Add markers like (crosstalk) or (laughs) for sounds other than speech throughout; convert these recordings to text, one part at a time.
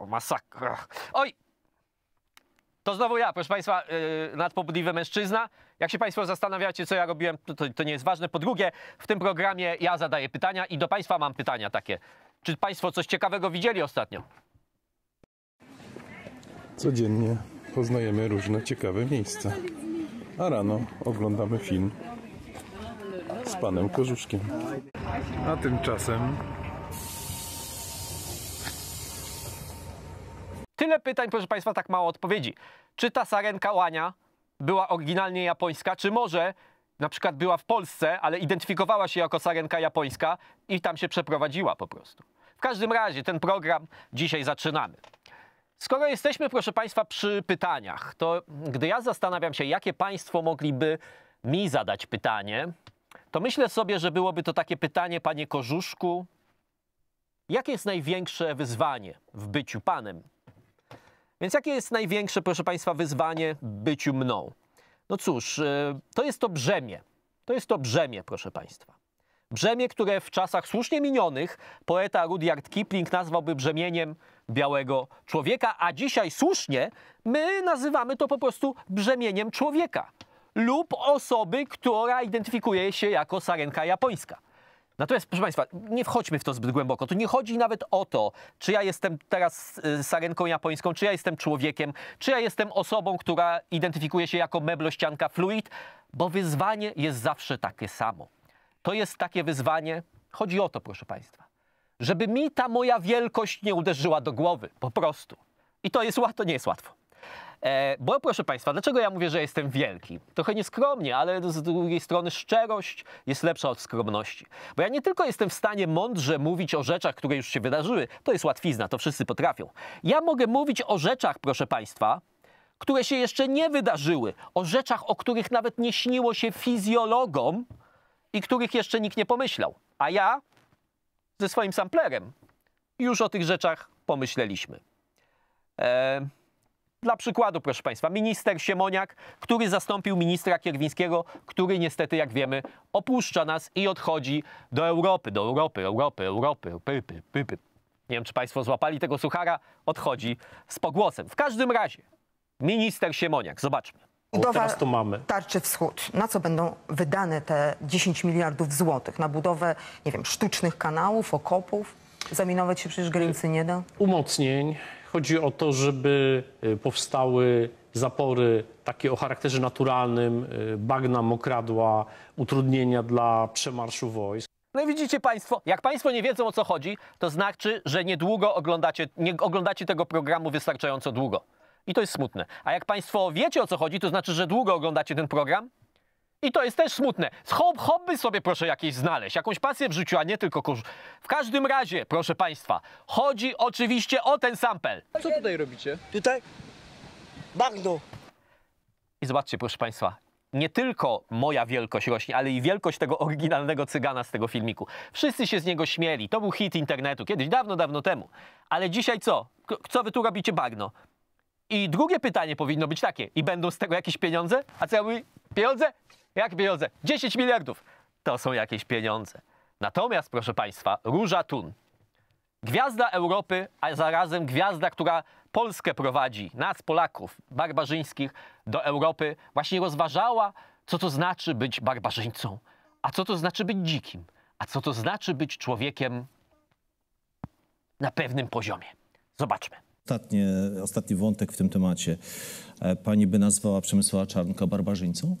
O masakrach. Oj! To znowu ja, proszę Państwa, yy, nadpobudliwy mężczyzna. Jak się Państwo zastanawiacie, co ja robiłem, to, to, to nie jest ważne. Po drugie, w tym programie ja zadaję pytania i do Państwa mam pytania takie. Czy Państwo coś ciekawego widzieli ostatnio? Codziennie poznajemy różne ciekawe miejsca, a rano oglądamy film z panem Korzuszkiem. A tymczasem Tyle pytań, proszę Państwa, tak mało odpowiedzi. Czy ta sarenka łania była oryginalnie japońska, czy może na przykład była w Polsce, ale identyfikowała się jako sarenka japońska i tam się przeprowadziła po prostu. W każdym razie ten program dzisiaj zaczynamy. Skoro jesteśmy, proszę Państwa, przy pytaniach, to gdy ja zastanawiam się, jakie Państwo mogliby mi zadać pytanie, to myślę sobie, że byłoby to takie pytanie, panie Korzuszku, jakie jest największe wyzwanie w byciu Panem? Więc jakie jest największe, proszę Państwa, wyzwanie byciu mną? No cóż, y, to jest to brzemię. To jest to brzemię, proszę Państwa. Brzemię, które w czasach słusznie minionych poeta Rudyard Kipling nazwałby brzemieniem białego człowieka, a dzisiaj słusznie my nazywamy to po prostu brzemieniem człowieka lub osoby, która identyfikuje się jako sarenka japońska. Natomiast, proszę Państwa, nie wchodźmy w to zbyt głęboko. Tu nie chodzi nawet o to, czy ja jestem teraz y, sarenką japońską, czy ja jestem człowiekiem, czy ja jestem osobą, która identyfikuje się jako meblościanka fluid, bo wyzwanie jest zawsze takie samo. To jest takie wyzwanie, chodzi o to, proszę Państwa, żeby mi ta moja wielkość nie uderzyła do głowy, po prostu. I to jest łatwo, nie jest łatwo. E, bo proszę Państwa, dlaczego ja mówię, że jestem wielki? Trochę nieskromnie, ale z drugiej strony szczerość jest lepsza od skromności. Bo ja nie tylko jestem w stanie mądrze mówić o rzeczach, które już się wydarzyły, to jest łatwizna, to wszyscy potrafią. Ja mogę mówić o rzeczach, proszę Państwa, które się jeszcze nie wydarzyły, o rzeczach, o których nawet nie śniło się fizjologom i których jeszcze nikt nie pomyślał. A ja ze swoim samplerem już o tych rzeczach pomyśleliśmy. Eee... Dla przykładu, proszę Państwa, minister Siemoniak, który zastąpił ministra Kierwińskiego, który niestety, jak wiemy, opuszcza nas i odchodzi do Europy, do Europy, Europy, Europy, pypy, pypy. Nie wiem, czy Państwo złapali tego suchara, odchodzi z pogłosem. W każdym razie, minister Siemoniak, zobaczmy. Budowa teraz to mamy. tarczy wschód. Na co będą wydane te 10 miliardów złotych? Na budowę, nie wiem, sztucznych kanałów, okopów? Zaminować się przecież granicy nie da? Umocnień, Chodzi o to, żeby e, powstały zapory takie o charakterze naturalnym, e, bagna, mokradła, utrudnienia dla przemarszu wojsk. No i widzicie Państwo, jak Państwo nie wiedzą o co chodzi, to znaczy, że niedługo oglądacie, nie oglądacie tego programu wystarczająco długo. I to jest smutne. A jak Państwo wiecie o co chodzi, to znaczy, że długo oglądacie ten program i to jest też smutne. Hob, hobby sobie proszę jakieś znaleźć, jakąś pasję w życiu, a nie tylko kurz. W każdym razie, proszę Państwa, chodzi oczywiście o ten sampel. Co tutaj robicie? Tutaj? Bagno. I zobaczcie, proszę Państwa, nie tylko moja wielkość rośnie, ale i wielkość tego oryginalnego cygana z tego filmiku. Wszyscy się z niego śmieli. To był hit internetu, kiedyś dawno, dawno temu. Ale dzisiaj co? K co wy tu robicie bagno? I drugie pytanie powinno być takie. I będą z tego jakieś pieniądze? A co ja mówię? Pieniądze? Jakie pieniądze? 10 miliardów. To są jakieś pieniądze. Natomiast, proszę Państwa, Róża Tun, gwiazda Europy, a zarazem gwiazda, która Polskę prowadzi, nas Polaków, barbarzyńskich, do Europy, właśnie rozważała, co to znaczy być barbarzyńcą, a co to znaczy być dzikim, a co to znaczy być człowiekiem na pewnym poziomie. Zobaczmy. Ostatnie, ostatni wątek w tym temacie. E, pani by nazwała Przemysława Czarnka barbarzyńcą?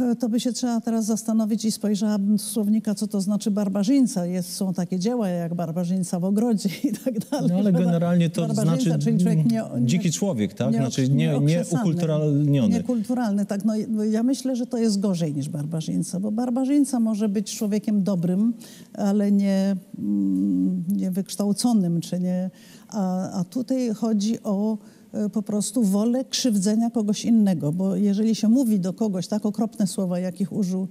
E, to by się trzeba teraz zastanowić i spojrzałabym do słownika, co to znaczy barbarzyńca. Jest, są takie dzieła jak barbarzyńca w ogrodzie i tak dalej. No ale generalnie to znaczy czyli człowiek nie, nie, dziki człowiek, tak? Nie, znaczy nie, nie ukulturalniony. Niekulturalny, tak. No, no, ja myślę, że to jest gorzej niż barbarzyńca, bo barbarzyńca może być człowiekiem dobrym, ale nie, mm, nie wykształconym, czy nie... a, a tutaj chodzi o E, po prostu wolę krzywdzenia kogoś innego, bo jeżeli się mówi do kogoś tak okropne słowa, jakich użył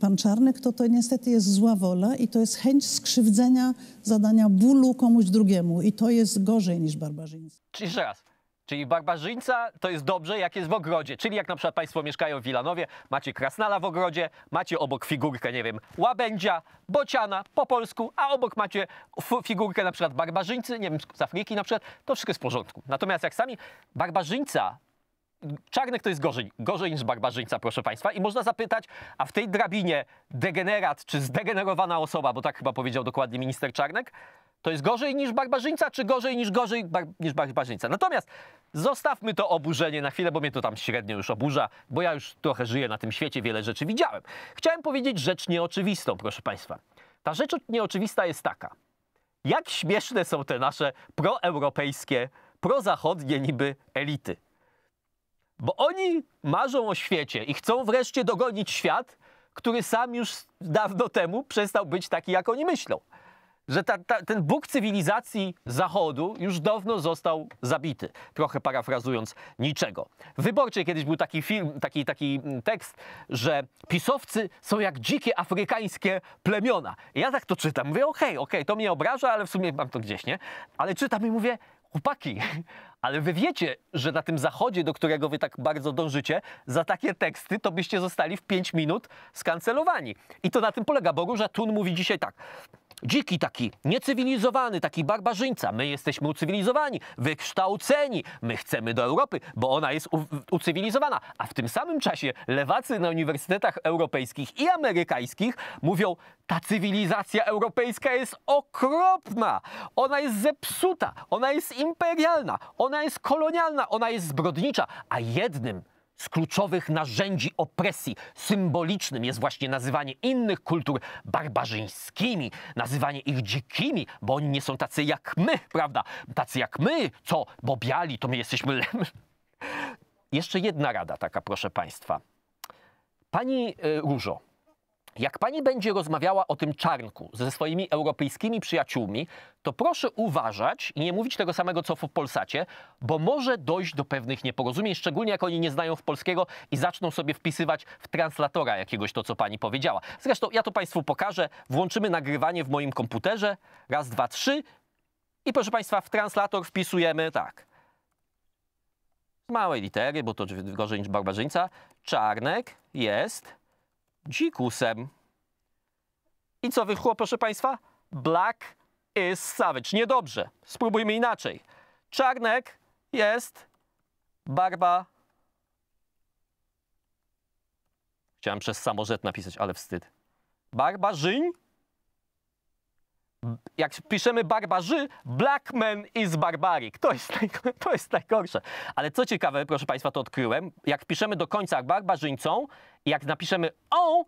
pan Czarnek, to to niestety jest zła wola i to jest chęć skrzywdzenia, zadania bólu komuś drugiemu i to jest gorzej niż barbarzyństwo. Jeszcze raz. Czyli barbarzyńca to jest dobrze, jak jest w ogrodzie. Czyli jak na przykład Państwo mieszkają w Wilanowie, macie krasnala w ogrodzie, macie obok figurkę, nie wiem, łabędzia, bociana po polsku, a obok macie figurkę na przykład barbarzyńcy, nie wiem, z Afryki na przykład, to wszystko jest w porządku. Natomiast jak sami barbarzyńca Czarnek to jest gorzej, gorzej niż barbarzyńca, proszę Państwa. I można zapytać, a w tej drabinie degenerat czy zdegenerowana osoba, bo tak chyba powiedział dokładnie minister Czarnek, to jest gorzej niż barbarzyńca, czy gorzej niż gorzej bar niż barbarzyńca. Natomiast zostawmy to oburzenie na chwilę, bo mnie to tam średnio już oburza, bo ja już trochę żyję na tym świecie, wiele rzeczy widziałem. Chciałem powiedzieć rzecz nieoczywistą, proszę Państwa. Ta rzecz nieoczywista jest taka. Jak śmieszne są te nasze proeuropejskie, prozachodnie niby elity. Bo oni marzą o świecie i chcą wreszcie dogonić świat, który sam już dawno temu przestał być taki, jak oni myślą że ta, ta, ten Bóg cywilizacji Zachodu już dawno został zabity. Trochę parafrazując niczego. W Wyborczej kiedyś był taki film, taki, taki mm, tekst, że pisowcy są jak dzikie afrykańskie plemiona. I ja tak to czytam. Mówię, okej, okay, okej, okay, to mnie obraża, ale w sumie mam to gdzieś, nie? Ale czytam i mówię, chłopaki, (laughs) ale wy wiecie, że na tym zachodzie, do którego wy tak bardzo dążycie, za takie teksty to byście zostali w 5 minut skancelowani. I to na tym polega, bo Róża Tun mówi dzisiaj tak dziki, taki niecywilizowany, taki barbarzyńca. My jesteśmy ucywilizowani, wykształceni, my chcemy do Europy, bo ona jest ucywilizowana. A w tym samym czasie lewacy na uniwersytetach europejskich i amerykańskich mówią, ta cywilizacja europejska jest okropna, ona jest zepsuta, ona jest imperialna, ona jest kolonialna, ona jest zbrodnicza, a jednym z kluczowych narzędzi opresji. Symbolicznym jest właśnie nazywanie innych kultur barbarzyńskimi, nazywanie ich dzikimi, bo oni nie są tacy jak my, prawda? Tacy jak my, co? Bo biali to my jesteśmy. (laughs) Lem. Jeszcze jedna rada taka, proszę Państwa. Pani y, Różo, jak pani będzie rozmawiała o tym czarnku ze swoimi europejskimi przyjaciółmi, to proszę uważać i nie mówić tego samego co w Polsacie, bo może dojść do pewnych nieporozumień, szczególnie jak oni nie znają w polskiego i zaczną sobie wpisywać w translatora jakiegoś to, co pani powiedziała. Zresztą ja to państwu pokażę. Włączymy nagrywanie w moim komputerze. Raz, dwa, trzy. I proszę państwa, w translator wpisujemy tak. małe małej litery, bo to gorzej niż barbarzyńca. Czarnek jest dzikusem. I co wychło, proszę Państwa? Black is savage. Niedobrze. Spróbujmy inaczej. Czarnek jest barba... Chciałem przez samorzet napisać, ale wstyd. Barbarzyń jak piszemy barbarzy, black man is barbaric. To jest, (laughs) to jest najgorsze. Ale co ciekawe, proszę Państwa, to odkryłem, jak piszemy do końca barbarzyńcą, jak napiszemy on,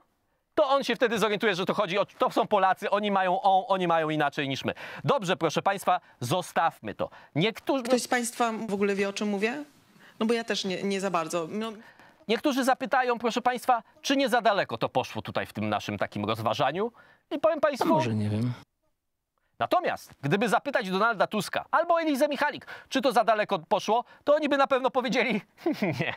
to on się wtedy zorientuje, że to chodzi o, to są Polacy, oni mają on, oni mają inaczej niż my. Dobrze, proszę Państwa, zostawmy to. Niektórzy... Ktoś z Państwa w ogóle wie, o czym mówię? No bo ja też nie, nie za bardzo. No... Niektórzy zapytają, proszę Państwa, czy nie za daleko to poszło tutaj w tym naszym takim rozważaniu? I powiem Państwu... A może nie wiem. Natomiast gdyby zapytać Donalda Tuska albo Elizę Michalik, czy to za daleko poszło, to oni by na pewno powiedzieli (laughs) nie,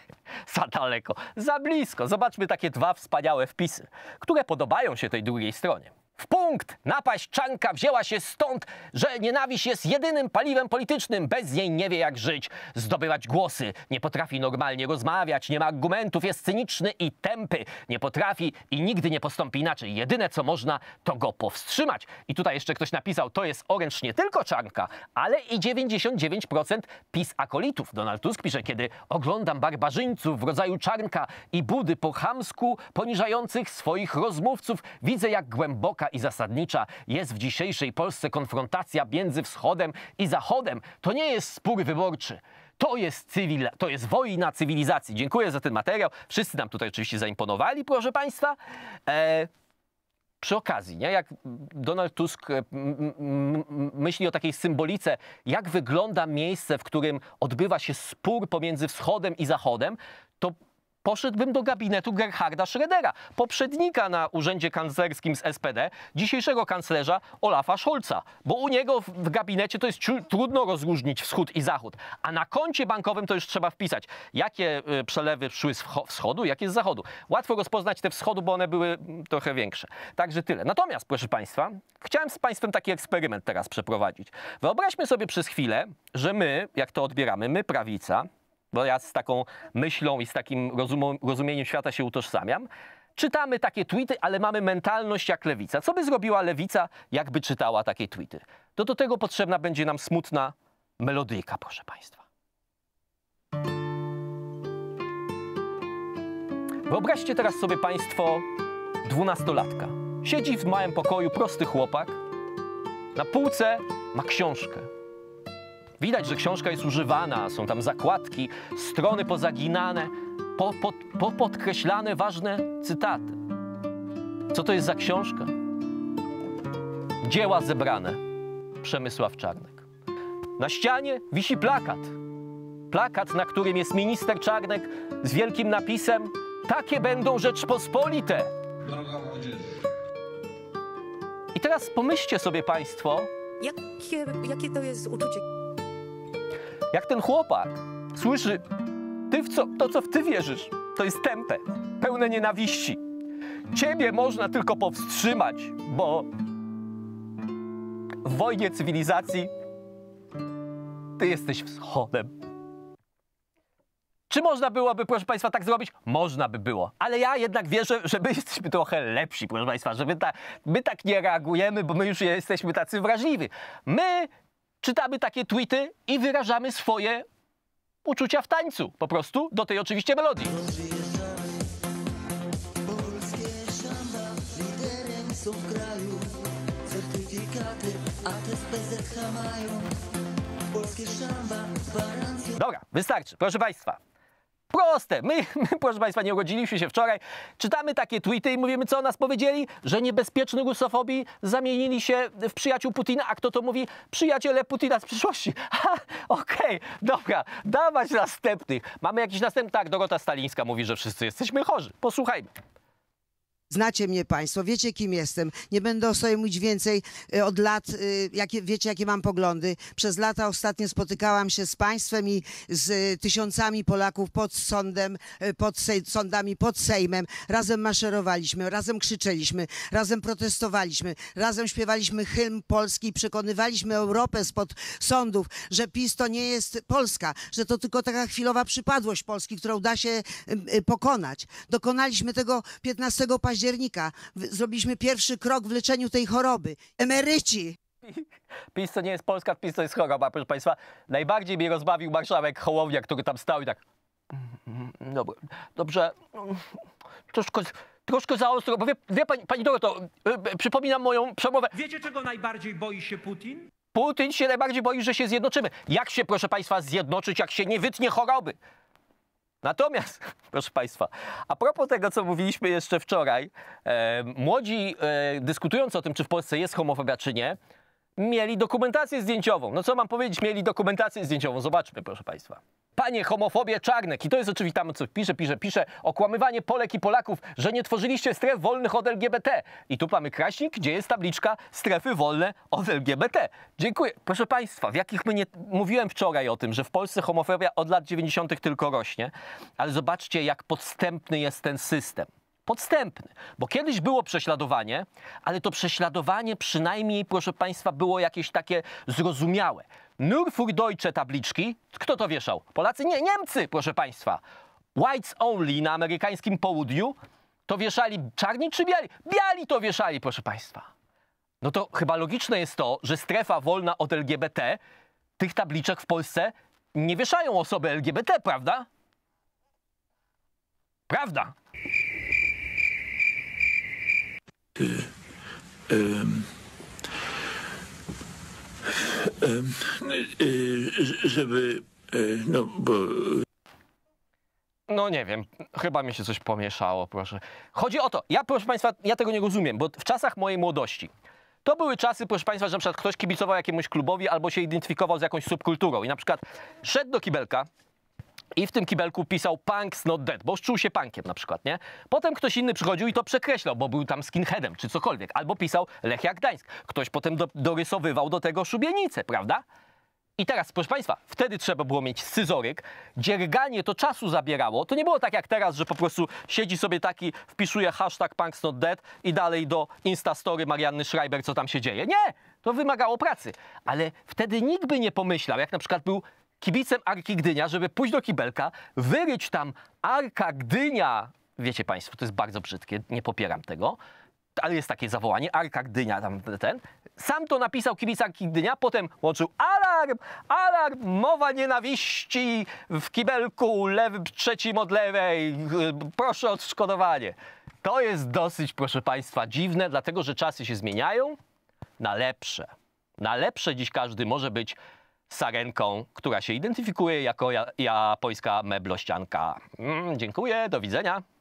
za daleko, za blisko. Zobaczmy takie dwa wspaniałe wpisy, które podobają się tej drugiej stronie w punkt. Napaść Czanka wzięła się stąd, że nienawiść jest jedynym paliwem politycznym. Bez niej nie wie jak żyć, zdobywać głosy, nie potrafi normalnie rozmawiać, nie ma argumentów, jest cyniczny i tępy. Nie potrafi i nigdy nie postąpi inaczej. Jedyne co można, to go powstrzymać. I tutaj jeszcze ktoś napisał, to jest oręcz nie tylko Czanka, ale i 99% PiS akolitów. Donald Tusk pisze, kiedy oglądam barbarzyńców w rodzaju Czarnka i Budy po chamsku poniżających swoich rozmówców, widzę jak głęboka i zasadnicza jest w dzisiejszej Polsce konfrontacja między Wschodem i Zachodem. To nie jest spór wyborczy. To jest, cywil, to jest wojna cywilizacji. Dziękuję za ten materiał. Wszyscy nam tutaj oczywiście zaimponowali, proszę Państwa. E przy okazji, nie? jak Donald Tusk myśli o takiej symbolice, jak wygląda miejsce, w którym odbywa się spór pomiędzy wschodem i zachodem, to poszedłbym do gabinetu Gerharda Schrödera, poprzednika na urzędzie kanclerskim z SPD, dzisiejszego kanclerza Olafa Scholza, bo u niego w gabinecie to jest trudno rozróżnić wschód i zachód, a na koncie bankowym to już trzeba wpisać, jakie y, przelewy szły z wschodu, jakie z zachodu. Łatwo rozpoznać te wschodu, bo one były mm, trochę większe. Także tyle. Natomiast, proszę Państwa, chciałem z Państwem taki eksperyment teraz przeprowadzić. Wyobraźmy sobie przez chwilę, że my, jak to odbieramy, my prawica, bo ja z taką myślą i z takim rozumieniem świata się utożsamiam, czytamy takie tweety, ale mamy mentalność jak lewica. Co by zrobiła lewica, jakby czytała takie tweety? To do tego potrzebna będzie nam smutna melodyjka, proszę Państwa. Wyobraźcie teraz sobie Państwo dwunastolatka. Siedzi w małym pokoju prosty chłopak. Na półce ma książkę. Widać, że książka jest używana, są tam zakładki, strony pozaginane, po, po podkreślane ważne cytaty. Co to jest za książka? Dzieła zebrane. Przemysław Czarnek. Na ścianie wisi plakat. Plakat, na którym jest minister Czarnek z wielkim napisem Takie będą Rzeczpospolite. Droga młodzieży. I teraz pomyślcie sobie Państwo. Jakie, jakie to jest uczucie? Jak ten chłopak słyszy, ty w co, to co w ty wierzysz, to jest tępe, pełne nienawiści. Ciebie można tylko powstrzymać, bo w wojnie cywilizacji ty jesteś wschodem. Czy można byłoby, proszę Państwa, tak zrobić? Można by było. Ale ja jednak wierzę, że my (laughs) jesteśmy trochę lepsi, proszę Państwa, że my, ta, my tak nie reagujemy, bo my już jesteśmy tacy wrażliwi. My czytamy takie tweety i wyrażamy swoje uczucia w tańcu, po prostu do tej oczywiście melodii. Dobra, wystarczy, proszę Państwa Proste. My, my, proszę Państwa, nie urodziliśmy się wczoraj. Czytamy takie tweety i mówimy, co o nas powiedzieli, że niebezpieczny rusofobii zamienili się w przyjaciół Putina. A kto to mówi? Przyjaciele Putina z przyszłości. (laughs) Okej, okay, dobra, dawać następnych. Mamy jakiś następny... Tak, Dorota Stalińska mówi, że wszyscy jesteśmy chorzy. Posłuchajmy. Znacie mnie Państwo, wiecie kim jestem. Nie będę o sobie mówić więcej y, od lat, y, jakie, wiecie jakie mam poglądy. Przez lata ostatnio spotykałam się z Państwem i z tysiącami Polaków pod sądem, y, pod sej, sądami, pod Sejmem. Razem maszerowaliśmy, razem krzyczeliśmy, razem protestowaliśmy, razem śpiewaliśmy hymn Polski i przekonywaliśmy Europę spod sądów, że PiS to nie jest Polska, że to tylko taka chwilowa przypadłość Polski, którą da się pokonać. Dokonaliśmy tego 15 października października zrobiliśmy pierwszy krok w leczeniu tej choroby. Emeryci! (laughs) PiS to nie jest Polska, PiS to jest choroba, proszę Państwa. Najbardziej mnie rozbawił marszałek Hołownia, który tam stał i tak... Mm, dobrze. dobrze, mm, troszkę, troszkę za ostro, bo wie, wie pani, pani y, y, przypominam moją przemowę. Wiecie, czego najbardziej boi się Putin? Putin się najbardziej boi, że się zjednoczymy. Jak się, proszę Państwa, zjednoczyć, jak się nie wytnie choroby? Natomiast, (laughs) proszę Państwa, a propos tego, co mówiliśmy jeszcze wczoraj, e, młodzi e, dyskutując o tym, czy w Polsce jest homofobia, czy nie, mieli dokumentację zdjęciową. No co mam powiedzieć, mieli dokumentację zdjęciową. Zobaczmy, proszę Państwa. Panie homofobie Czarnek, i to jest oczywiście tam, co pisze, pisze, pisze, okłamywanie Polek i Polaków, że nie tworzyliście stref wolnych od LGBT. I tu mamy kraśnik, gdzie jest tabliczka strefy wolne od LGBT. Dziękuję. Proszę Państwa, w jakich my nie... Mówiłem wczoraj o tym, że w Polsce homofobia od lat 90. tylko rośnie, ale zobaczcie, jak podstępny jest ten system podstępny. Bo kiedyś było prześladowanie, ale to prześladowanie przynajmniej, proszę Państwa, było jakieś takie zrozumiałe. Nurfur Deutsche tabliczki, kto to wieszał? Polacy? Nie, Niemcy, proszę Państwa. Whites only na amerykańskim południu to wieszali czarni czy biali? Biali to wieszali, proszę Państwa. No to chyba logiczne jest to, że strefa wolna od LGBT tych tabliczek w Polsce nie wieszają osoby LGBT, prawda? Prawda. Y, y, y, żeby, no bo... No nie wiem, chyba mi się coś pomieszało, proszę. Chodzi o to, ja proszę Państwa, ja tego nie rozumiem, bo w czasach mojej młodości to były czasy, proszę Państwa, że na przykład ktoś kibicował jakiemuś klubowi albo się identyfikował z jakąś subkulturą i na przykład szedł do kibelka, i w tym kibelku pisał Punk's not dead, bo czuł się punkiem na przykład, nie? Potem ktoś inny przychodził i to przekreślał, bo był tam skinheadem czy cokolwiek. Albo pisał Lechia Gdańsk. Ktoś potem do, dorysowywał do tego szubienicę, prawda? I teraz, proszę Państwa, wtedy trzeba było mieć scyzoryk, dzierganie to czasu zabierało. To nie było tak jak teraz, że po prostu siedzi sobie taki, wpisuje hashtag Punks Not Dead i dalej do Instastory Marianny Schreiber, co tam się dzieje. Nie! To wymagało pracy. Ale wtedy nikt by nie pomyślał, jak na przykład był kibicem Arki Gdynia, żeby pójść do kibelka, wyryć tam Arka Gdynia. Wiecie Państwo, to jest bardzo brzydkie, nie popieram tego, ale jest takie zawołanie, Arka Gdynia, tam ten. Sam to napisał kibic Arki Gdynia, potem łączył alarm, alarm, mowa nienawiści w kibelku, lewy, trzecim od lewej, proszę o odszkodowanie. To jest dosyć, proszę Państwa, dziwne, dlatego że czasy się zmieniają na lepsze. Na lepsze dziś każdy może być sarenką, która się identyfikuje jako japońska meblościanka. Mm, dziękuję, do widzenia.